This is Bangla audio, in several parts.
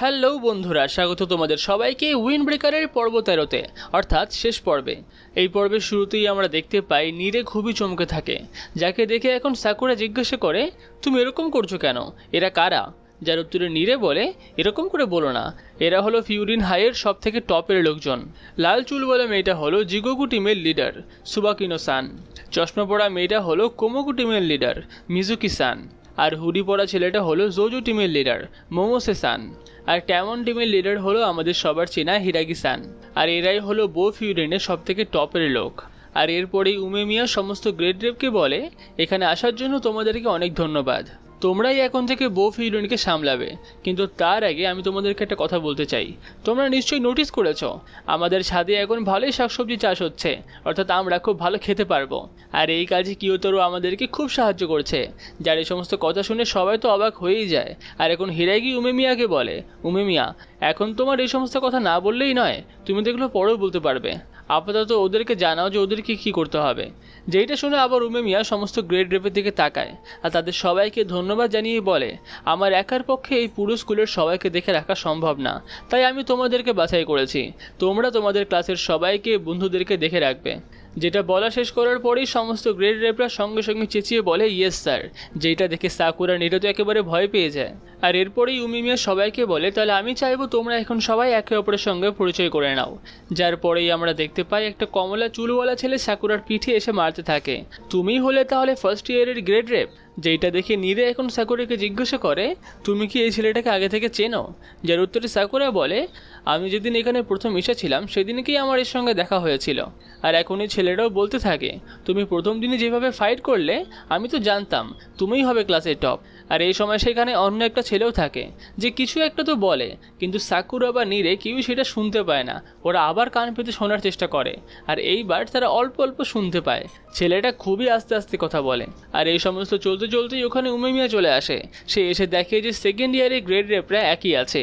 হ্যালো বন্ধুরা স্বাগত তোমাদের সবাইকে উইন ব্রেকারের পর্ব তেরোতে অর্থাৎ শেষ পর্বে এই পর্বের শুরুতেই আমরা দেখতে পাই নীরে খুবই চমকে থাকে যাকে দেখে এখন সাকুরা জিজ্ঞাসা করে তুমি এরকম করছো কেন এরা কারা যার উত্তরে নীরে বলে এরকম করে বলো না এরা হলো ফিউরিন হাইয়ের সব থেকে টপের লোকজন লাল চুল বলে মেয়েটা হলো জিগোকু টিমের লিডার সুবাকিনো সান চশমা পড়া মেয়েটা হলো কোমোকু টিমের লিডার মিজুকি সান আর হুডি পরা ছেলেটা হলো জোজু টিমের লিডার মোমোসে সান আর ক্যামন টিমের লিডার হলো আমাদের সবার চেনা হিরাগি সান আর এরাই হলো বো ফিউরেনের সব থেকে টপের লোক আর এরপরেই উমে মিয়া সমস্ত গ্রেট ড্রেভকে বলে এখানে আসার জন্য তোমাদেরকে অনেক ধন্যবাদ তোমরাই এখন থেকে বউ হিরোইনকে সামলাবে কিন্তু তার আগে আমি তোমাদেরকে একটা কথা বলতে চাই তোমরা নিশ্চয়ই নোটিস করেছ আমাদের ছাদে এখন ভালোই শাকসবজি চাষ হচ্ছে অর্থাৎ আমরা খুব ভালো খেতে পারবো আর এই কাজে কিয়তরু আমাদেরকে খুব সাহায্য করছে যার এই সমস্ত কথা শুনে সবাই তো অবাক হয়েই যায় আর এখন হিরাইগি উমেমিয়াকে বলে উমেমিয়া এখন তোমার এই সমস্ত কথা না বললেই নয় তুমি তো এগুলো পরেও বলতে পারবে আপাতত ওদেরকে জানাও যে ওদেরকে কি করতে হবে যেইটা শুনে আবার উমে মিয়া সমস্ত গ্রেড রেপের দিকে তাকায় আর তাদের সবাইকে ধন্যবাদ জানিয়ে বলে আমার একার পক্ষে এই পুরো স্কুলের সবাইকে দেখে রাখা সম্ভব না তাই আমি তোমাদেরকে বাছাই করেছি তোমরা তোমাদের ক্লাসের সবাইকে বন্ধুদেরকে দেখে রাখবে যেটা বলা শেষ করার পরেই সমস্ত গ্রেড রেপরা সঙ্গে সঙ্গে চেঁচিয়ে বলে ইয়েস স্যার যেটা দেখে সাকুরা নিরত একেবারে ভয় পেয়ে যায় আর এরপরেই উমিমিয়া সবাইকে বলে তাহলে আমি চাইবো তোমরা এখন সবাই একে অপরের সঙ্গে পরিচয় করে নাও যার পরেই আমরা দেখতে পাই একটা কমলা চুলওয়ালা ছেলে সাকুরার পিঠে এসে মারতে থাকে তুমি হলে তাহলে ফার্স্ট ইয়ারের গ্রেড রেপ যেইটা দেখে নিরে এখন সাকুরাকে জিজ্ঞাসা করে তুমি কি এই ছেলেটাকে আগে থেকে চেনো যার উত্তরে সাকুরা বলে আমি যেদিন এখানে প্রথম এসেছিলাম সেদিনকেই আমার এর সঙ্গে দেখা হয়েছিল আর এখন এই ছেলেরাও বলতে থাকে তুমি প্রথম দিনে যেভাবে ফাইট করলে আমি তো জানতাম তুমিই হবে ক্লাসের টপ আর এই সময় সেখানে অন্য একটা ছেলেও থাকে যে কিছু একটা তো বলে কিন্তু সাকুরা বা নীরে কেউ সেটা শুনতে পায় না ওরা আবার কান পেতে শোনার চেষ্টা করে আর এইবার তারা অল্প অল্প শুনতে পায় ছেলেটা খুবই আস্তে আস্তে কথা বলে আর এই সমস্ত চলতে চলতেই ওখানে উমেমিয়া চলে আসে সে এসে দেখে যে সেকেন্ড ইয়ারে গ্রেড রেপরা একই আছে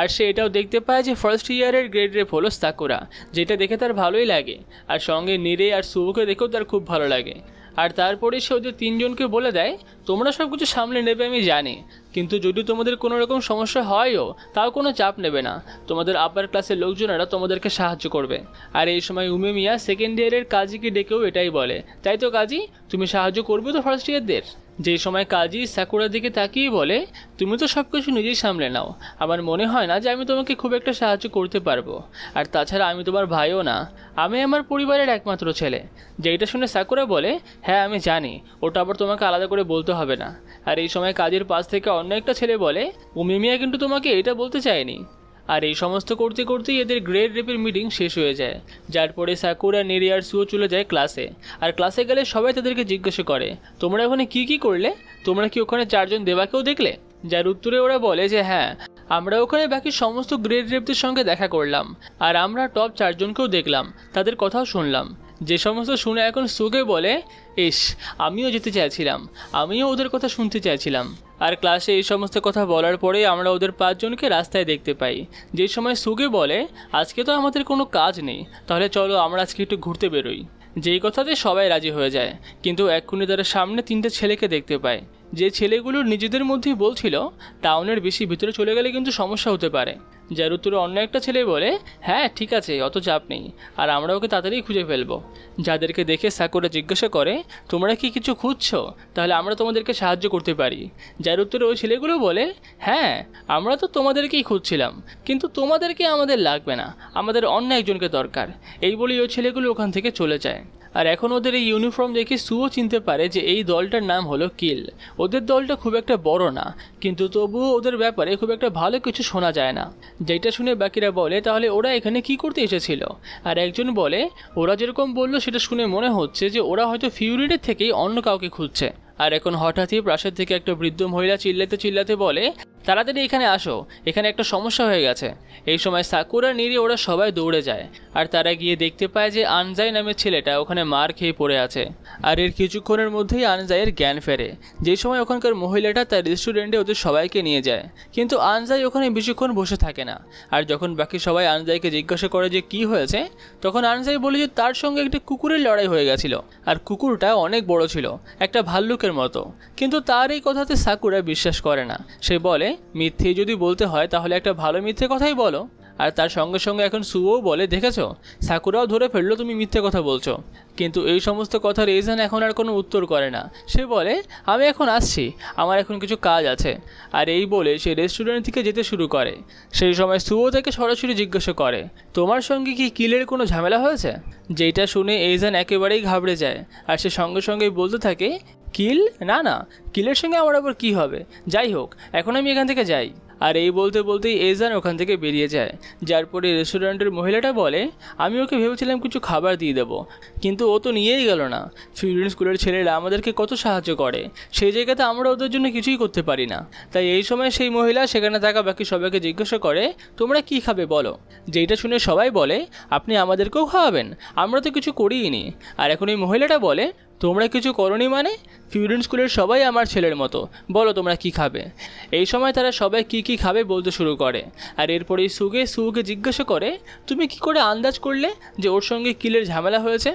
আর সে এটাও দেখতে পায় যে ফার্স্ট ইয়ারের গ্রেড রেপ হলো সাকুরা যেটা দেখে তার ভালোই লাগে আর সঙ্গে নিরে আর শুভকে দেখেও তার খুব ভালো লাগে আর তারপরে সে ওদের তিনজনকে বলে দেয় তোমরা সব কিছু সামলে নেবে আমি জানি কিন্তু যদি তোমাদের কোনো রকম সমস্যা হয়ও তাও কোনো চাপ নেবে না তোমাদের আপার ক্লাসের লোকজনেরা তোমাদেরকে সাহায্য করবে আর এই সময় উমে মিয়া সেকেন্ড ইয়ারের কাজীকে ডেকেও এটাই বলে তাই তো কাজী তুমি সাহায্য করবে তো ফার্স্ট ইয়ারদের যে সময় কাজী সাকুরার দিকে তাকিয়ে বলে তুমি তো সব কিছু নিজেই সামলে নাও আমার মনে হয় না যে আমি তোমাকে খুব একটা সাহায্য করতে পারবো আর তাছাড়া আমি তোমার ভাইও না আমি আমার পরিবারের একমাত্র ছেলে যেটা শুনে সাকুরা বলে হ্যাঁ আমি জানি ওটা আবার তোমাকে আলাদা করে বলতে হবে না আর এই সময় কাজের পাশ থেকে অন্য একটা ছেলে বলে ও মিয়া কিন্তু তোমাকে এটা বলতে চায়নি আর এই সমস্ত করতে করতেই এদের গ্রেড রেপের মিটিং শেষ হয়ে যায় যার পরে সাকুরা নেরি আর সুও চলে যায় ক্লাসে আর ক্লাসে গেলে সবাই তাদেরকে জিজ্ঞাসা করে তোমরা ওখানে কি কি করলে তোমরা কি ওখানে চারজন দেবাকেও দেখলে যার উত্তরে ওরা বলে যে হ্যাঁ আমরা ওখানে বাকি সমস্ত গ্রেড রেপদের সঙ্গে দেখা করলাম আর আমরা টপ চারজনকেও দেখলাম তাদের কথাও শুনলাম যে সমস্ত শুনে এখন সুগে বলে ইস আমিও যেতে চাইছিলাম আমিও ওদের কথা শুনতে চাইছিলাম আর ক্লাসে এই সমস্ত কথা বলার পরে আমরা ওদের পাঁচজনকে রাস্তায় দেখতে পাই যে সময় সুগে বলে আজকে তো আমাদের কোনো কাজ নেই তাহলে চলো আমরা আজকে একটু ঘুরতে বেরোই যেই কথাতে সবাই রাজি হয়ে যায় কিন্তু এক্ষুনি তারা সামনে তিনটে ছেলেকে দেখতে পায় যে ছেলেগুলো নিজেদের মধ্যেই বলছিল টাউনের বেশি ভিতরে চলে গেলে কিন্তু সমস্যা হতে পারে যার উত্তরে অন্য একটা ছেলে বলে হ্যাঁ ঠিক আছে অত চাপ নেই আর আমরা ওকে তাড়াতাড়ি খুঁজে ফেলবো যাদেরকে দেখে সাকুরা জিজ্ঞাসা করে তোমরা কি কিছু খুঁজছো তাহলে আমরা তোমাদেরকে সাহায্য করতে পারি যার উত্তরে ওই ছেলেগুলো বলে হ্যাঁ আমরা তো তোমাদেরকেই খুঁজছিলাম কিন্তু তোমাদেরকে আমাদের লাগবে না আমাদের অন্য একজনকে দরকার এই বলেই ওই ছেলেগুলো ওখান থেকে চলে যায় আর এখন ওদের এই ইউনিফর্ম দেখে সুও চিনতে পারে যে এই দলটার নাম হলো কিল ওদের দলটা খুব একটা বড় না কিন্তু তবুও ওদের ব্যাপারে খুব একটা ভালো কিছু শোনা যায় না যেটা শুনে বাকিরা বলে তাহলে ওরা এখানে কি করতে এসেছিল আর একজন বলে ওরা যেরকম বলল সেটা শুনে মনে হচ্ছে যে ওরা হয়তো ফিউরিডের থেকেই অন্য কাউকে খুঁজছে আর এখন হঠাৎই প্রাসাদ থেকে একটা বৃদ্ধ মহিলা চিল্লাতে চিল্লাতে বলে তাড়াতাড়ি এখানে আসো এখানে একটা সমস্যা হয়ে গেছে এই সময় সাকুরা নিরে ওরা সবাই দৌড়ে যায় আর তারা গিয়ে দেখতে পায় যে আনজাই নামের ছেলেটা ওখানে মার খেয়ে পড়ে আছে আর এর কিছুক্ষণের মধ্যেই আনজাইয়ের জ্ঞান ফেরে যে সময় ওখানকার মহিলাটা তার রেস্টুরেন্টে ওদের সবাইকে নিয়ে যায় কিন্তু আনজাই ওখানে বেশিক্ষণ বসে থাকে না আর যখন বাকি সবাই আনজাইকে জিজ্ঞাসা করে যে কি হয়েছে তখন আনজাই বলে যে তার সঙ্গে একটা কুকুরের লড়াই হয়ে গেছিল আর কুকুরটা অনেক বড় ছিল একটা ভাল্লুক চোরলোকের মতো কিন্তু তার এই কথাতে সাকুরা বিশ্বাস করে না সে বলে মিথ্যে যদি বলতে হয় তাহলে একটা ভালো মিথ্যে কথাই বলো আর তার সঙ্গে সঙ্গে এখন সুও বলে দেখেছো সাকুরাও ধরে ফেললো তুমি মিথ্যে কথা বলছো কিন্তু এই সমস্ত কথার রেজান এখন আর কোনো উত্তর করে না সে বলে আমি এখন আসছি আমার এখন কিছু কাজ আছে আর এই বলে সে রেস্টুরেন্ট থেকে যেতে শুরু করে সেই সময় সুও তাকে সরাসরি জিজ্ঞাসা করে তোমার সঙ্গে কি কিলের কোনো ঝামেলা হয়েছে যেটা শুনে এইজান একেবারেই ঘাবড়ে যায় আর সে সঙ্গে সঙ্গেই বলতে থাকে কিল না না কিলের সঙ্গে আমার আবার কী হবে যাই হোক এখন আমি এখান থেকে যাই আর এই বলতে বলতেই এজান ওখান থেকে বেরিয়ে যায় যার পরে রেস্টুরেন্টের মহিলাটা বলে আমি ওকে ভেবেছিলাম কিছু খাবার দিয়ে দেবো কিন্তু ও তো নিয়েই গেল না ফিউরিন স্কুলের ছেলেরা আমাদেরকে কত সাহায্য করে সেই জায়গাতে আমরা ওদের জন্য কিছুই করতে পারি না তাই এই সময় সেই মহিলা সেখানে থাকা বাকি সবাইকে জিজ্ঞাসা করে তোমরা কি খাবে বলো যেটা শুনে সবাই বলে আপনি আমাদেরকেও খাওয়াবেন আমরা তো কিছু করিই নি আর এখন এই মহিলাটা বলে তোমরা কিছু করনি মানে ফিউরিন স্কুলের সবাই আমার ছেলের মতো বলো তোমরা কি খাবে এই সময় তারা সবাই কি কি খাবে বলতে শুরু করে আর এরপরেই সুগে সুকে জিজ্ঞাসা করে তুমি কি করে আন্দাজ করলে যে ওর সঙ্গে কিলের ঝামেলা হয়েছে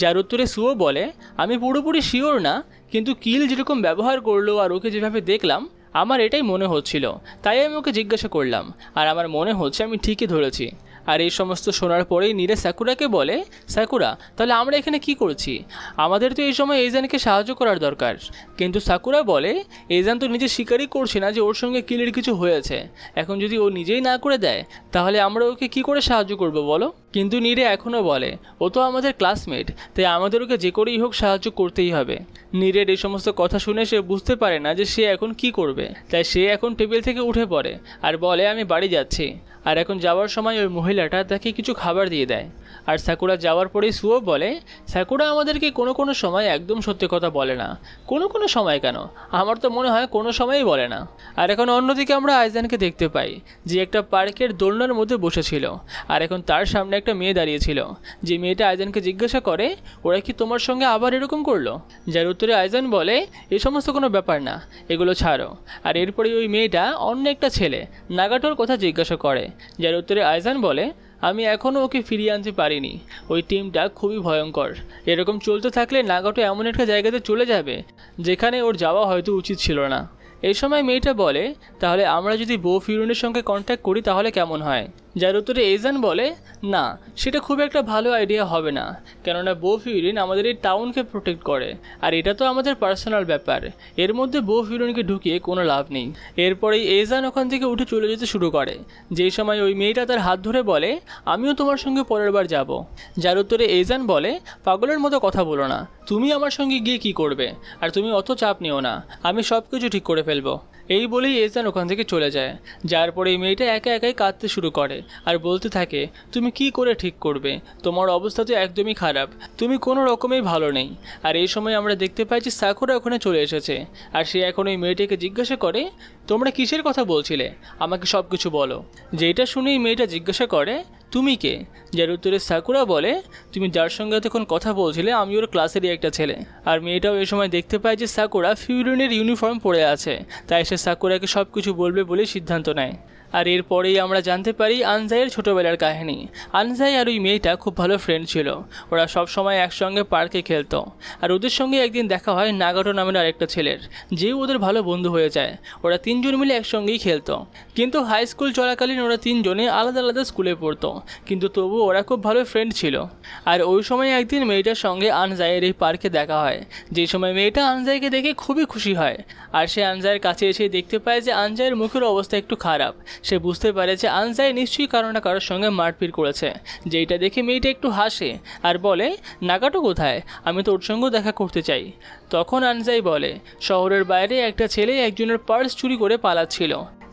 যার উত্তরে সুও বলে আমি পুরোপুরি শিওর না কিন্তু কিল যেরকম ব্যবহার করলো আর ওকে যেভাবে দেখলাম আমার এটাই মনে হচ্ছিল তাই আমি ওকে জিজ্ঞাসা করলাম আর আমার মনে হচ্ছে আমি ঠিকই ধরেছি আর এই সমস্ত শোনার পরেই নীরে সাকুরাকে বলে সাকুরা তাহলে আমরা এখানে কি করছি আমাদের তো এই সময় এজানকে সাহায্য করার দরকার কিন্তু সাকুরা বলে এজান তো নিজে স্বীকারই করছে না যে ওর সঙ্গে কিলের কিছু হয়েছে এখন যদি ও নিজেই না করে দেয় তাহলে আমরা ওকে কি করে সাহায্য করব বলো কিন্তু নীরে এখনও বলে ও তো আমাদের ক্লাসমেট তাই আমাদের ওকে যে করেই হোক সাহায্য করতেই হবে নীরের এই সমস্ত কথা শুনে সে বুঝতে পারে না যে সে এখন কি করবে তাই সে এখন টেবিল থেকে উঠে পড়ে আর বলে আমি বাড়ি যাচ্ছি আর এখন যাওয়ার সময় ওই মহিলাটা তাকে কিছু খাবার দিয়ে দেয় আর সাকুরা যাওয়ার পরেই সুও বলে সাকুরা আমাদেরকে কোনো কোনো সময় একদম সত্যি কথা বলে না কোনো কোনো সময় কেন আমার তো মনে হয় কোনো সময়ই বলে না আর এখন অন্যদিকে আমরা আইজানকে দেখতে পাই যে একটা পার্কের দোলনার মধ্যে বসেছিল আর এখন তার সামনে একটা মেয়ে দাঁড়িয়েছিল যে মেয়েটা আইজানকে জিজ্ঞাসা করে ওরা কি তোমার সঙ্গে আবার এরকম করলো যার উত্তরে আইজান বলে এ সমস্ত কোনো ব্যাপার না এগুলো ছাড়ো আর এরপরে ওই মেয়েটা অন্য একটা ছেলে নাগাটোর কথা জিজ্ঞাসা করে যার উত্তরে আইজান বলে আমি এখনও ওকে ফিরিয়ে আনতে পারিনি ওই টিমটা খুবই ভয়ঙ্কর এরকম চলতে থাকলে নাগাটো এমন একটা জায়গাতে চলে যাবে যেখানে ওর যাওয়া হয়তো উচিত ছিল না এই সময় মেয়েটা বলে তাহলে আমরা যদি বউ ফিরুনের সঙ্গে কন্ট্যাক্ট করি তাহলে কেমন হয় যার উত্তরে এজান বলে না সেটা খুব একটা ভালো আইডিয়া হবে না কেননা বো ফিউরিন আমাদের এই টাউনকে প্রোটেক্ট করে আর এটা তো আমাদের পার্সোনাল ব্যাপার এর মধ্যে বো ফিউরিনকে ঢুকিয়ে কোনো লাভ নেই এরপরেই এজান ওখান থেকে উঠে চলে যেতে শুরু করে যেই সময় ওই মেয়েটা তার হাত ধরে বলে আমিও তোমার সঙ্গে পরের বার যাব যার উত্তরে এজান বলে পাগলের মতো কথা বলো না তুমি আমার সঙ্গে গিয়ে কি করবে আর তুমি অত চাপ নিও না আমি সব কিছু ঠিক করে ফেলবো এই বলেই এজান ওখান থেকে চলে যায় যার পরে এই মেয়েটা একা একাই কাঁদতে শুরু করে আর বলতে থাকে তুমি কি করে ঠিক করবে তোমার অবস্থা তো একদমই খারাপ তুমি কোনো রকমেই ভালো নেই আর এই সময় আমরা দেখতে পাই যে সাকুরা ওখানে চলে এসেছে আর সে এখন ওই মেয়েটিকে জিজ্ঞাসা করে তোমরা কিসের কথা বলছিলে আমাকে সব কিছু বলো যেটা শুনেই মেয়েটা জিজ্ঞাসা করে তুমি কে যার উত্তরে সাকুরা বলে তুমি যার সঙ্গে তখন কথা বলছিলে আমি ওর ক্লাসেরই একটা ছেলে আর মেয়েটাও এ সময় দেখতে পায় যে সাকুরা ফিউরিনের ইউনিফর্ম পরে আছে তাই সে সাকুরাকে সব কিছু বলবে বলে সিদ্ধান্ত নেয় আর এরপরেই আমরা জানতে পারি আনজাইয়ের ছোটোবেলার কাহিনী আনজাই আর ওই মেয়েটা খুব ভালো ফ্রেন্ড ছিল ওরা সব সময় একসঙ্গে পার্কে খেলতো আর ওদের সঙ্গে একদিন দেখা হয় নাগাটো নামের আরেকটা ছেলের যেও ওদের ভালো বন্ধু হয়ে যায় ওরা তিনজন মিলে একসঙ্গেই খেলতো কিন্তু হাই স্কুল চলাকালীন ওরা তিনজনে আলাদা আলাদা স্কুলে পড়তো কিন্তু তবু ওরা খুব ভালো ফ্রেন্ড ছিল আর ওই সময় একদিন মেয়েটার সঙ্গে আনজাইয়ের এই পার্কে দেখা হয় যে সময় মেয়েটা আনজাইকে দেখে খুবই খুশি হয় আর সে আনজাইয়ের কাছে এসে দেখতে পায় যে আনজাইয়ের মুখের অবস্থা একটু খারাপ সে বুঝতে পারে যে আনজাই নিশ্চয়ই কারো না কারোর সঙ্গে মারপিট করেছে যেইটা দেখে মেয়েটা একটু হাসে আর বলে নাগাটো কোথায় আমি তো ওর সঙ্গেও দেখা করতে চাই তখন আনজাই বলে শহরের বাইরে একটা ছেলে একজনের পার্স চুরি করে পালাচ্ছিল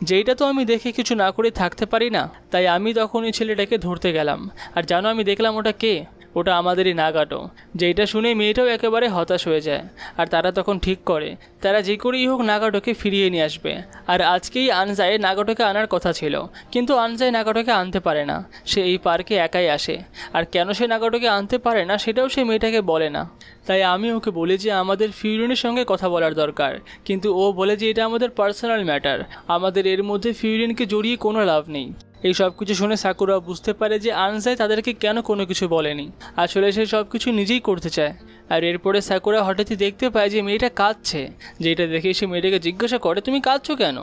যেইটা তো আমি দেখে কিছু না করে থাকতে পারি না তাই আমি তখন ওই ছেলেটাকে ধরতে গেলাম আর জানো আমি দেখলাম ওটা কে ওটা আমাদেরই না কাটো যেটা শুনে মেয়েটাও একেবারে হতাশ হয়ে যায় আর তারা তখন ঠিক করে তারা যে করেই হোক নাগাটোকে ফিরিয়ে নিয়ে আসবে আর আজকেই আনজায় নাগাটোকে আনার কথা ছিল কিন্তু আনজায় নাগাটোকে আনতে পারে না সে এই পার্কে একাই আসে আর কেন সে নাগাটোকে আনতে পারে না সেটাও সে মেয়েটাকে বলে না তাই আমি ওকে বলি যে আমাদের ফিউরিনের সঙ্গে কথা বলার দরকার কিন্তু ও বলে যে এটা আমাদের পার্সোনাল ম্যাটার আমাদের এর মধ্যে ফিউরিনকে জড়িয়ে কোনো লাভ নেই এই সব কিছু শুনে সাকুরা বুঝতে পারে যে আনসাই তাদেরকে কেন কোনো কিছু বলেনি আসলে সে সব কিছু নিজেই করতে চায় আর এরপরে সাকুরা হঠাৎই দেখতে পায় যে মেয়েটা কাঁদছে যেটা দেখে সে মেয়েটাকে জিজ্ঞাসা করে তুমি কাঁদছো কেন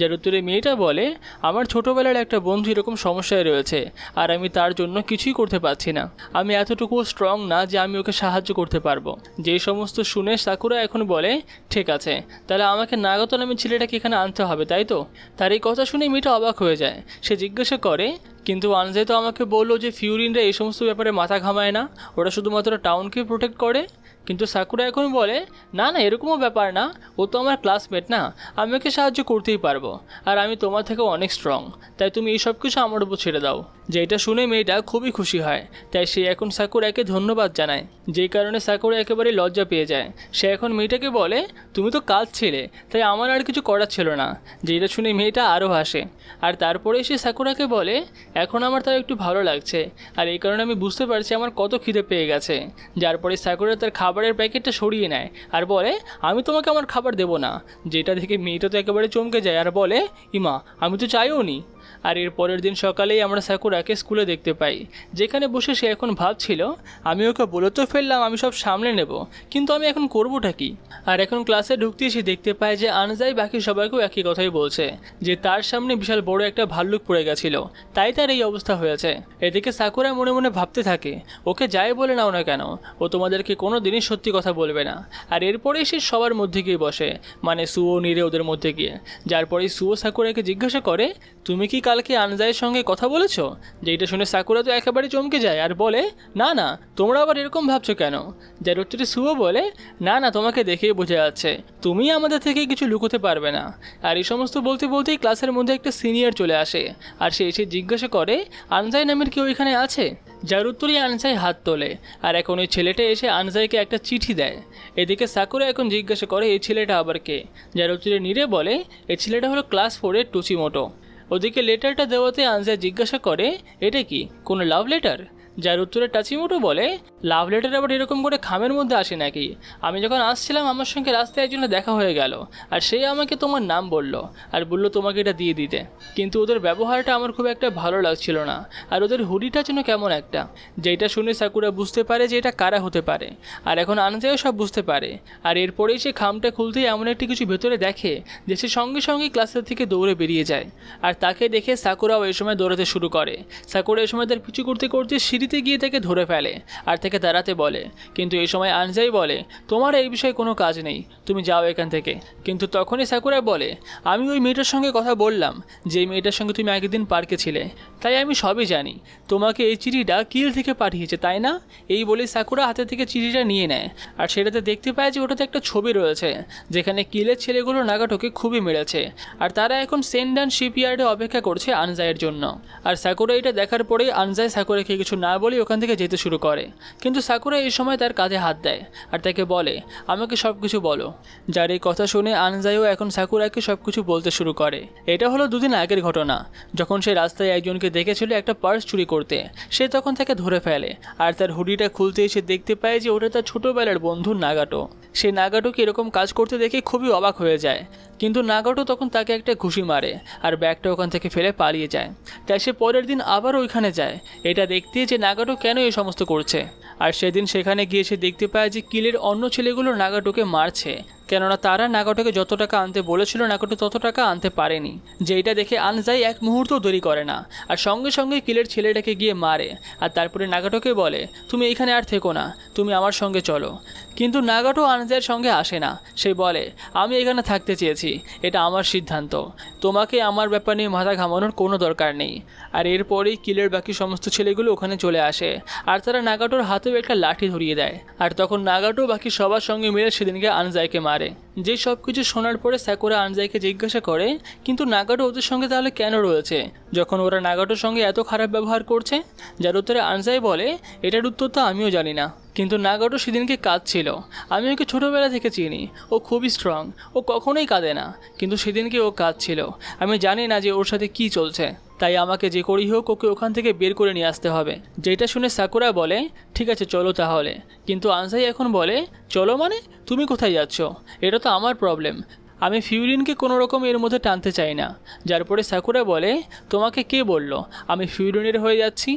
যার উত্তরে মেয়েটা বলে আমার ছোটোবেলার একটা বন্ধু এরকম সমস্যায় রয়েছে আর আমি তার জন্য কিছুই করতে পারছি না আমি এতটুকু স্ট্রং না যে আমি ওকে সাহায্য করতে পারবো যে সমস্ত শুনে সাকুরা এখন বলে ঠিক আছে তাহলে আমাকে নাগত নামে ছেলেটাকে এখানে আনতে হবে তাই তো তার এই কথা শুনে মেয়েটা অবাক হয়ে যায় সে জিজ্ঞাসা করে কিন্তু আনজে তো আমাকে বললো যে ফিউরিনরা এই সমস্ত ব্যাপারে মাথা ঘামায় না ওরা শুধুমাত্র টাউনকে প্রোটেক্ট করে কিন্তু সাকুরা এখন বলে না না এরকমও ব্যাপার না ও তো আমার ক্লাসমেট না আমি ওকে সাহায্য করতেই পারবো আর আমি তোমার থেকে অনেক স্ট্রং তাই তুমি এই সব কিছু আমার উপর ছেড়ে দাও যেটা শুনে মেয়েটা খুবই খুশি হয় তাই সে এখন সাকুরাকে ধন্যবাদ জানায় যে কারণে সাকুরা একেবারে লজ্জা পেয়ে যায় সে এখন মেয়েটাকে বলে তুমি তো কাজ ছেলে তাই আমার আর কিছু করার ছিল না যেটা শুনে মেয়েটা আরও হাসে আর তারপরে সে সাকুরাকে বলে এখন আমার তাও একটু ভালো লাগছে আর এই কারণে আমি বুঝতে পারছি আমার কত খিদে পেয়ে গেছে যার পরে সাকুরা তার খাবারের প্যাকেটটা সরিয়ে নেয় আর বলে আমি তোমাকে আমার খাবার দেবো না যেটা দেখে মেয়েটা তো একেবারে চমকে যায় আর বলে ইমা আমি তো চাইও নি আর এর পরের দিন সকালেই আমরা সাকুরাকে স্কুলে দেখতে পাই যেখানে বসে সে এখন ভাবছিল আমি ওকে বলে তো ফেললাম আমি সব সামলে নেব কিন্তু আমি এখন করবোটা কি আর এখন ক্লাসে ঢুকতে সে দেখতে পায় যে আনজাই বাকি সবাইকেও একই কথাই বলছে যে তার সামনে বিশাল বড় একটা ভাল্লুক পড়ে গেছিল তাই তার এই অবস্থা হয়েছে এদিকে সাকুরা মনে মনে ভাবতে থাকে ওকে যাই বলে নাও না কেন ও তোমাদেরকে কোনো দিনই সত্যি কথা বলবে না আর এরপরেই সে সবার মধ্যে গিয়ে বসে মানে সুও নিরে ওদের মধ্যে গিয়ে যার পরে সুও সাকুরাকে জিজ্ঞাসা করে তুমি কি কালকে আনজাইয়ের সঙ্গে কথা বলেছ এটা শুনে সাকুরা তো একেবারে চমকে যায় আর বলে না না তোমরা আবার এরকম ভাবছো কেন যার উত্তরে শুভ বলে না না তোমাকে দেখেই বোঝা যাচ্ছে তুমি আমাদের থেকে কিছু লুকোতে পারবে না আর এই সমস্ত বলতে বলতেই ক্লাসের মধ্যে একটা সিনিয়র চলে আসে আর সে এসে জিজ্ঞাসা করে আনজাই নামের কেউ এখানে আছে যার উত্তরে আনসাই হাত তোলে আর এখন ওই ছেলেটা এসে আনসাইকে একটা চিঠি দেয় এদিকে সাকুরা এখন জিজ্ঞাসা করে এই ছেলেটা আবার কে যার উত্তরে নিরে বলে এই ছেলেটা হলো ক্লাস ফোরের টুচিমোটো ওদিকে লেটারটা দেওয়াতে আনজা জিজ্ঞাসা করে এটা কি কোনো লাভ লেটার যার উত্তরে টাচিমোটো বলে লাভ লেটার আবার এরকম করে খামের মধ্যে আসে নাকি আমি যখন আসছিলাম আমার সঙ্গে রাস্তায় একজনে দেখা হয়ে গেল আর সে আমাকে তোমার নাম বলল আর বলল তোমাকে এটা দিয়ে দিতে কিন্তু ওদের ব্যবহারটা আমার খুব একটা ভালো লাগছিল না আর ওদের হুডিটা যেন কেমন একটা যেটা শুনে সাকুরা বুঝতে পারে যে এটা কারা হতে পারে আর এখন আনজাও সব বুঝতে পারে আর এরপরেই সে খামটা খুলতেই এমন একটি কিছু ভেতরে দেখে যে সে সঙ্গে সঙ্গে ক্লাসের থেকে দৌড়ে বেরিয়ে যায় আর তাকে দেখে সাকুরাও এই সময় দৌড়াতে শুরু করে সাকুরা এই সময় তার পিছু করতে করতে সিঁড়ি সিঁড়িতে গিয়ে তাকে ধরে ফেলে আর তাকে দাঁড়াতে বলে কিন্তু এই সময় আনজাই বলে তোমার এই বিষয়ে কোনো কাজ নেই তুমি যাও এখান থেকে কিন্তু তখনই সাকুরা বলে আমি ওই মেয়েটার সঙ্গে কথা বললাম যে মেয়েটার সঙ্গে তুমি আগের দিন পার্কে ছিলে তাই আমি সবই জানি তোমাকে এই চিঠিটা কিল থেকে পাঠিয়েছে তাই না এই বলে সাকুরা হাতে থেকে চিঠিটা নিয়ে নেয় আর সেটাতে দেখতে পায় যে ওটাতে একটা ছবি রয়েছে যেখানে কিলের ছেলেগুলো নাগাটোকে খুবই মেরেছে আর তারা এখন সেন্ডান শিপইয়ার্ডে অপেক্ষা করছে আনজাইয়ের জন্য আর সাকুরা এটা দেখার পরে আনজাই সাকুরাকে কিছু না না বলেই ওখান থেকে যেতে শুরু করে কিন্তু সাকুরা এই সময় তার কাঁধে হাত দেয় আর তাকে বলে আমাকে সব কিছু বলো যার এই কথা শুনে আনজাইও এখন সাকুরাকে সব কিছু বলতে শুরু করে এটা হলো দুদিন আগের ঘটনা যখন সে রাস্তায় একজনকে দেখেছিল একটা পার্স চুরি করতে সে তখন তাকে ধরে ফেলে আর তার হুডিটা খুলতে এসে দেখতে পায় যে ওটা তার ছোটোবেলার বন্ধু নাগাটো সে নাগাটোকে এরকম কাজ করতে দেখে খুবই অবাক হয়ে যায় কিন্তু নাগাটো তখন তাকে একটা ঘুষি মারে আর ব্যাগটা ওখান থেকে ফেলে পালিয়ে যায় তাই সে পরের দিন আবার ওইখানে যায় এটা দেখতে যে নাগাটো কেন এই সমস্ত করছে আর সেদিন সেখানে গিয়ে সে দেখতে পায় যে কিলের অন্য ছেলেগুলো নাগাটোকে মারছে কেননা তারা নাগাটোকে যত টাকা আনতে বলেছিল নাগাটো তত টাকা আনতে পারেনি এটা দেখে আনজাই এক মুহূর্তও দেরি করে না আর সঙ্গে সঙ্গে কিলের ছেলেটাকে গিয়ে মারে আর তারপরে নাগাটোকে বলে তুমি এখানে আর থেকো না তুমি আমার সঙ্গে চলো কিন্তু নাগাটো আনজের সঙ্গে আসে না সে বলে আমি এখানে থাকতে চেয়েছি এটা আমার সিদ্ধান্ত তোমাকে আমার ব্যাপার নিয়ে মাথা ঘামানোর কোনো দরকার নেই আর এরপরেই কিলের বাকি সমস্ত ছেলেগুলো ওখানে চলে আসে আর তারা নাগাটোর হাতেও একটা লাঠি ধরিয়ে দেয় আর তখন নাগাটো বাকি সবার সঙ্গে মিলে সেদিনকে আনজাইকে মারে যে সব কিছু শোনার পরে স্যাকোরা আনজাইকে জিজ্ঞাসা করে কিন্তু নাগাটো ওদের সঙ্গে তাহলে কেন রয়েছে যখন ওরা নাগাটোর সঙ্গে এত খারাপ ব্যবহার করছে যার উত্তরে আনজাই বলে এটার উত্তর তো আমিও জানি না কিন্তু নাগাটো সেদিনকে কাঁদ ছিল আমি ওকে ছোটোবেলা থেকে চিনি ও খুবই স্ট্রং ও কখনোই কাঁদে না কিন্তু সেদিনকে ও ছিল আমি জানি না যে ওর সাথে কি চলছে তাই আমাকে যে করেই হোক ওকে ওখান থেকে বের করে নিয়ে আসতে হবে যেটা শুনে সাকুরা বলে ঠিক আছে চলো তাহলে কিন্তু আনসাই এখন বলে চলো মানে তুমি কোথায় যাচ্ছ এটা তো আমার প্রবলেম আমি ফিউরিনকে কোনো রকম এর মধ্যে টানতে চাই না যার পরে সাকুরা বলে তোমাকে কে বলল আমি ফিউরিনের হয়ে যাচ্ছি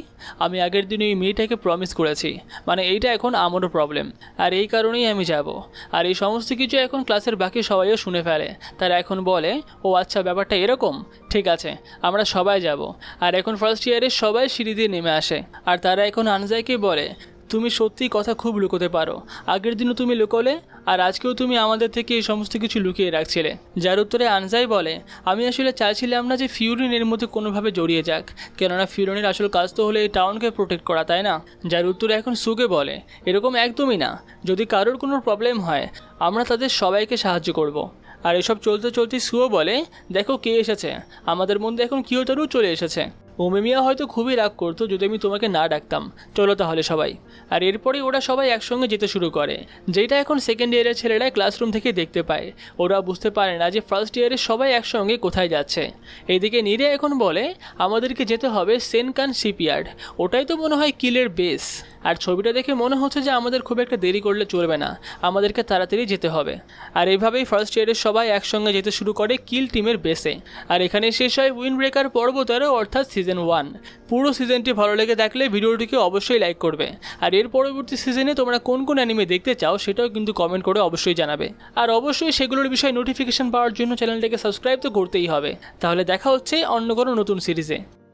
আমি আগের দিন ওই মেয়েটাকে প্রমিস করেছি মানে এইটা এখন আমারও প্রবলেম আর এই কারণেই আমি যাব আর এই সমস্ত কিছু এখন ক্লাসের বাকি সবাইও শুনে ফেলে তারা এখন বলে ও আচ্ছা ব্যাপারটা এরকম ঠিক আছে আমরা সবাই যাব আর এখন ফার্স্ট ইয়ারের সবাই সিঁড়ি দিয়ে নেমে আসে আর তারা এখন আনজাইকে বলে তুমি সত্যিই কথা খুব লুকোতে পারো আগের দিনও তুমি লুকোলে আর আজকেও তুমি আমাদের থেকে এই সমস্ত কিছু লুকিয়ে রাখছিলে যার উত্তরে আনজাই বলে আমি আসলে চাইছিলাম না যে ফিউরিন এর মধ্যে কোনোভাবে জড়িয়ে যাক কেননা ফিউরিনের আসল কাজ তো হলে এই টাউনকে প্রোটেক্ট করা তাই না যার উত্তরে এখন সুগে বলে এরকম একদমই না যদি কারোর কোনো প্রবলেম হয় আমরা তাদের সবাইকে সাহায্য করব। আর এসব চলতে চলতে সুও বলে দেখো কে এসেছে আমাদের মধ্যে এখন কিয়োতারও চলে এসেছে মিয়া হয়তো খুবই রাগ করতো যদি আমি তোমাকে না ডাকতাম চলো তাহলে সবাই আর এরপরেই ওরা সবাই একসঙ্গে যেতে শুরু করে যেটা এখন সেকেন্ড ইয়ারের ছেলেরা ক্লাসরুম থেকে দেখতে পায় ওরা বুঝতে পারে না যে ফার্স্ট ইয়ারের সবাই একসঙ্গে কোথায় যাচ্ছে এদিকে নিরে এখন বলে আমাদেরকে যেতে হবে সেনকান শিপইয়ার্ড ওটাই তো মনে হয় কিলের বেস আর ছবিটা দেখে মনে হচ্ছে যে আমাদের খুব একটা দেরি করলে চলবে না আমাদেরকে তাড়াতাড়ি যেতে হবে আর এইভাবেই ফার্স্ট ইয়ারের সবাই একসঙ্গে যেতে শুরু করে কিল টিমের বেসে আর এখানে শেষ হয় উইন ব্রেকার পর্ব তেরো অর্থাৎ সিজন ওয়ান পুরো সিজনটি ভালো লেগে থাকলে ভিডিওটিকে অবশ্যই লাইক করবে আর এর পরবর্তী সিজনে তোমরা কোন কোন অ্যানিমে দেখতে চাও সেটাও কিন্তু কমেন্ট করে অবশ্যই জানাবে আর অবশ্যই সেগুলোর বিষয়ে নোটিফিকেশন পাওয়ার জন্য চ্যানেলটাকে সাবস্ক্রাইব তো করতেই হবে তাহলে দেখা হচ্ছে অন্য কোনো নতুন সিরিজে